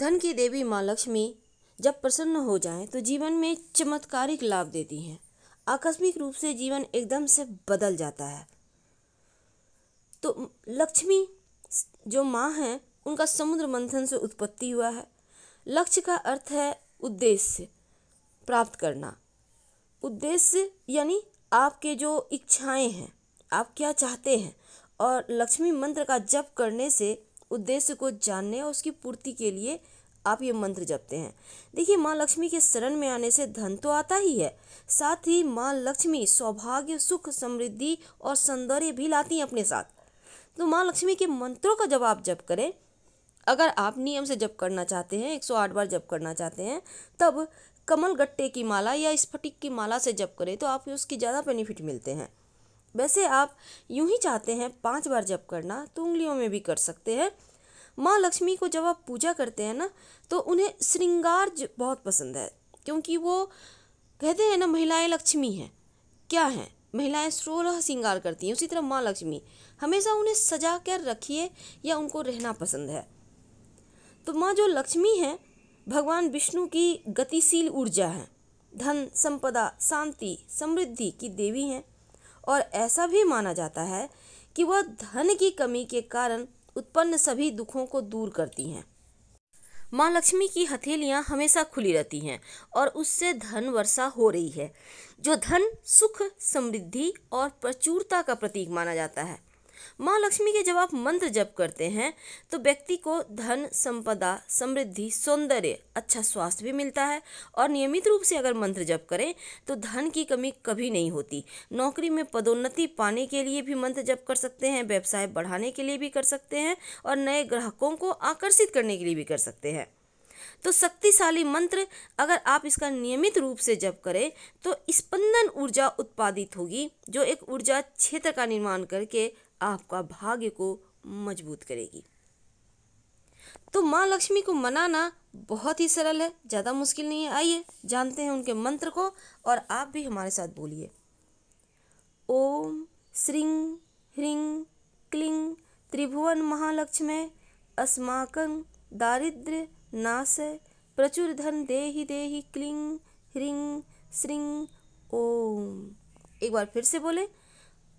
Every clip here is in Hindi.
धन की देवी माँ लक्ष्मी जब प्रसन्न हो जाए तो जीवन में चमत्कारिक लाभ देती हैं आकस्मिक रूप से जीवन एकदम से बदल जाता है तो लक्ष्मी जो माँ हैं उनका समुद्र मंथन से उत्पत्ति हुआ है लक्ष्य का अर्थ है उद्देश्य प्राप्त करना उद्देश्य यानी आपके जो इच्छाएं हैं आप क्या चाहते हैं और लक्ष्मी मंत्र का जप करने से उद्देश्य को जानने और उसकी पूर्ति के लिए आप ये मंत्र जपते हैं देखिए माँ लक्ष्मी के शरण में आने से धन तो आता ही है साथ ही माँ लक्ष्मी सौभाग्य सुख समृद्धि और सौंदर्य भी लाती हैं अपने साथ तो माँ लक्ष्मी के मंत्रों का जब आप जप करें अगर आप नियम से जप करना चाहते हैं 108 बार जप करना चाहते हैं तब कमल गट्टे की माला या स्फटिक की माला से जप करें तो आप उसकी ज़्यादा बेनिफिट मिलते हैं वैसे आप यूं ही चाहते हैं पांच बार जप करना तो उंगलियों में भी कर सकते हैं माँ लक्ष्मी को जब आप पूजा करते हैं ना तो उन्हें श्रृंगार बहुत पसंद है क्योंकि वो कहते हैं ना महिलाएं लक्ष्मी हैं क्या हैं महिलाएं सोलह श्रृंगार करती हैं उसी तरह माँ लक्ष्मी हमेशा उन्हें सजा कर रखिए या उनको रहना पसंद है तो माँ जो लक्ष्मी हैं भगवान विष्णु की गतिशील ऊर्जा है धन संपदा शांति समृद्धि की देवी हैं और ऐसा भी माना जाता है कि वह धन की कमी के कारण उत्पन्न सभी दुखों को दूर करती हैं माँ लक्ष्मी की हथेलियाँ हमेशा खुली रहती हैं और उससे धन वर्षा हो रही है जो धन सुख समृद्धि और प्रचुरता का प्रतीक माना जाता है माँ लक्ष्मी के जब आप मंत्र जप करते हैं तो व्यक्ति को धन संपदा समृद्धि सौंदर्य अच्छा स्वास्थ्य भी मिलता है और नियमित रूप से अगर मंत्र जप करें तो धन की कमी कभी नहीं होती नौकरी में पदोन्नति पाने के लिए भी मंत्र जप कर सकते हैं व्यवसाय बढ़ाने के लिए भी कर सकते हैं और नए ग्राहकों को आकर्षित करने के लिए भी कर सकते हैं तो शक्तिशाली मंत्र अगर आप इसका नियमित रूप से जप करें तो स्पंदन ऊर्जा उत्पादित होगी जो एक ऊर्जा क्षेत्र का निर्माण करके आपका भाग्य को मजबूत करेगी तो माँ लक्ष्मी को मनाना बहुत ही सरल है ज़्यादा मुश्किल नहीं है आइए जानते हैं उनके मंत्र को और आप भी हमारे साथ बोलिए ओम श्रीं ह्रिंग क्लिंग त्रिभुवन महालक्ष्मय अस्माकं दारिद्र्य नाश प्रचुर धन देहि देहि क्लिंग ह्रिंग श्रीं ओम एक बार फिर से बोले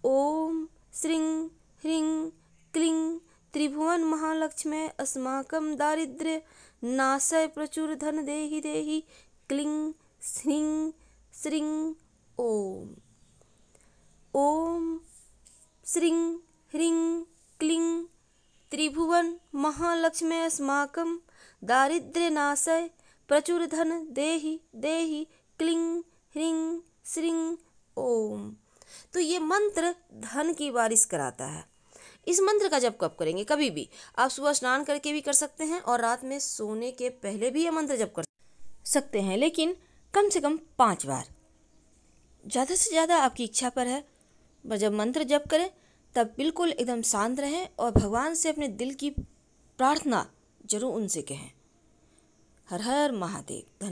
ओम श्रृंग ह्रिंग क्लिंग त्रिभुवन ह्रीं क्लीं त्रिभुवनमहालक्ष्म्यै नाशय प्रचुर धन देहि देहि क्लिंग श्रृंग श्रृंग ओम ओम श्रृंग ह्रिंग क्लिंग त्रिभुवन ह्रीं क्लीं दारिद्र्य नाशय प्रचुर धन देहि देहि क्लिंग ह्रिंग श्रृंग तो ये मंत्र धन की बारिश कराता है इस मंत्र का जप कब करेंगे कभी भी आप सुबह स्नान करके भी कर सकते हैं और रात में सोने के पहले भी ये मंत्र जप कर सकते हैं लेकिन कम से कम पाँच बार ज़्यादा से ज़्यादा आपकी इच्छा पर है पर जब मंत्र जप करें तब बिल्कुल एकदम शांत रहें और भगवान से अपने दिल की प्रार्थना जरूर उनसे कहें हर हर महादेव धन्यवाद